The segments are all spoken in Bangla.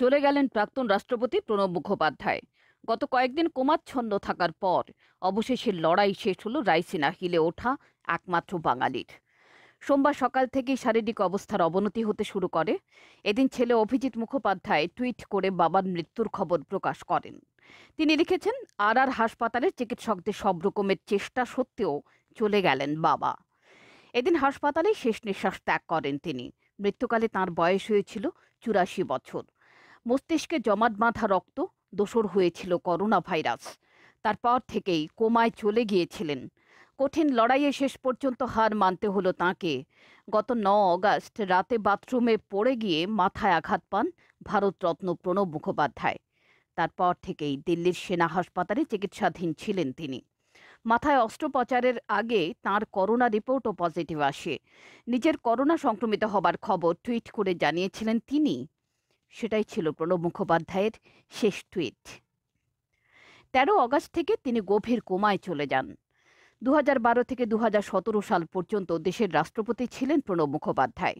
চলে গেলেন প্রাক্তন রাষ্ট্রপতি প্রণব মুখোপাধ্যায় গত কয়েকদিন কোমাচ্ছন্দ থাকার পর অবশেষে লড়াই শেষ হলো রাইসিনা হিলে ওঠা একমাত্র বাঙালির সোমবার সকাল থেকেই শারীরিক অবস্থার অবনতি হতে শুরু করে এদিন ছেলে অভিজিৎ মুখোপাধ্যায় টুইট করে বাবার মৃত্যুর খবর প্রকাশ করেন তিনি লিখেছেন আর আর হাসপাতালের চিকিৎসকদের সব রকমের চেষ্টা সত্ত্বেও চলে গেলেন বাবা এদিন হাসপাতালে শেষ নিঃশ্বাস ত্যাগ করেন তিনি মৃত্যুকালে তার বয়স হয়েছিল চুরাশি বছর মস্তিষ্কে জমাট বাঁধা রক্ত দোসর হয়েছিল করোনা ভাইরাস তারপর থেকেই কোমায় চলে গিয়েছিলেন কঠিন লড়াইয়ে শেষ পর্যন্ত হার মানতে হলো তাঁকে গত ন অগাস্ট রাতে বাথরুমে পড়ে গিয়ে মাথায় আঘাত পান ভারতরত্ন প্রণব মুখোপাধ্যায় তারপর থেকেই দিল্লির সেনা হাসপাতালে চিকিৎসাধীন ছিলেন তিনি মাথায় অস্ত্রোপচারের আগে তার করোনা রিপোর্টও পজিটিভ আসে নিজের করোনা সংক্রমিত হবার খবর টুইট করে জানিয়েছিলেন তিনি সেটাই ছিল প্রণব মুখোপাধ্যায়ের শেষ টুইট তেরো অগস্ট থেকে তিনি গভীর কোমায় চলে যান দু বারো থেকে দু সাল পর্যন্ত দেশের রাষ্ট্রপতি ছিলেন প্রণব মুখোপাধ্যায়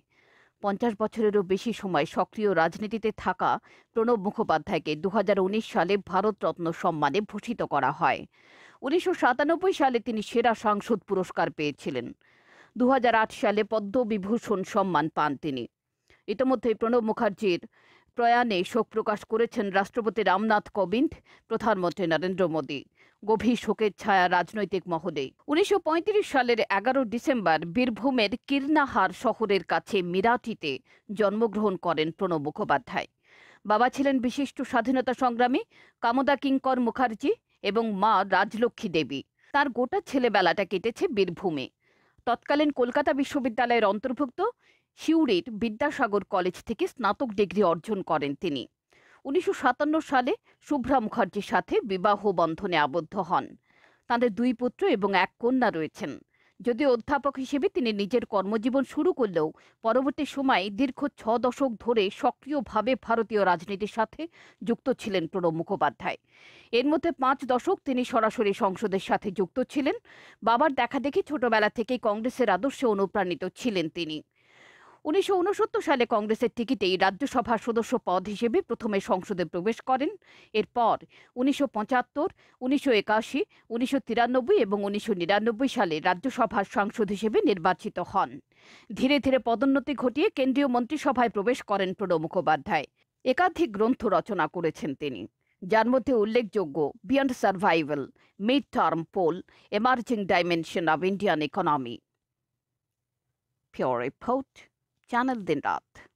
পঞ্চাশ বছরেরও বেশি সময় সক্রিয় রাজনীতিতে থাকা প্রণব মুখোপাধ্যায়কে দু সালে ভারতরত্ন সম্মানে ভূষিত করা হয় উনিশশো সালে তিনি সেরা সাংসদ পুরস্কার পেয়েছিলেন দু সালে পদ্মবিভূষণ সম্মান পান তিনি ইতিমধ্যেই প্রণব মুখার্জির প্রয়াণে শোক প্রকাশ করেছেন রাষ্ট্রপতি রামনাথ কোবিন্দ প্রধানমন্ত্রী নরেন্দ্র মোদী গভীর শোকের ছায়া রাজনৈতিক মহলে উনিশশো সালের এগারো ডিসেম্বর বীরভূমের কির্নাহার শহরের কাছে মিরাটিতে জন্মগ্রহণ করেন প্রণব মুখোপাধ্যায় বাবা ছিলেন বিশিষ্ট স্বাধীনতা সংগ্রামী কামদা কিঙ্কর মুখার্জি এবং মা রাজলক্ষ্মী দেবী তার গোটা ছেলেবেলাটা কেটেছে বীরভূমে তৎকালীন কলকাতা বিশ্ববিদ্যালয়ের অন্তর্ভুক্ত সিউড়ির বিদ্যাসাগর কলেজ থেকে স্নাতক ডিগ্রি অর্জন করেন তিনি উনিশশো সালে শুভ্রা মুখার্জির সাথে বিবাহ বন্ধনে আবদ্ধ হন তাঁদের দুই পুত্র এবং এক কন্যা রয়েছেন যদিও অধ্যাপক হিসেবে তিনি নিজের কর্মজীবন শুরু করলেও পরবর্তী সময়ে দীর্ঘ ছ দশক ধরে সক্রিয়ভাবে ভারতীয় রাজনীতির সাথে যুক্ত ছিলেন প্রণব মুখোপাধ্যায় এর মধ্যে পাঁচ দশক তিনি সরাসরি সংসদের সাথে যুক্ত ছিলেন বাবার দেখাদেখি ছোটবেলা থেকেই কংগ্রেসের আদর্শে অনুপ্রাণিত ছিলেন তিনি উনিশশো সালে কংগ্রেসের টিকিটেই রাজ্যসভার সদস্য পদ হিসেবে প্রথমে সংসদে প্রবেশ করেন এরপর উনিশশো পঁচাত্তর উনিশশো একাশি উনিশশো তিরানব্বই এবং উনিশশো নিরানব্বই সালে রাজ্যসভার সাংসদ হিসেবে নির্বাচিত হন ধীরে ধীরে পদোন্নতি ঘটিয়ে কেন্দ্রীয় মন্ত্রিসভায় প্রবেশ করেন প্রণব মুখোপাধ্যায় একাধিক গ্রন্থ রচনা করেছেন তিনি যার মধ্যে উল্লেখযোগ্য beyond survival mid term poll emerging dimension of Indian economy pure report channel दिन रात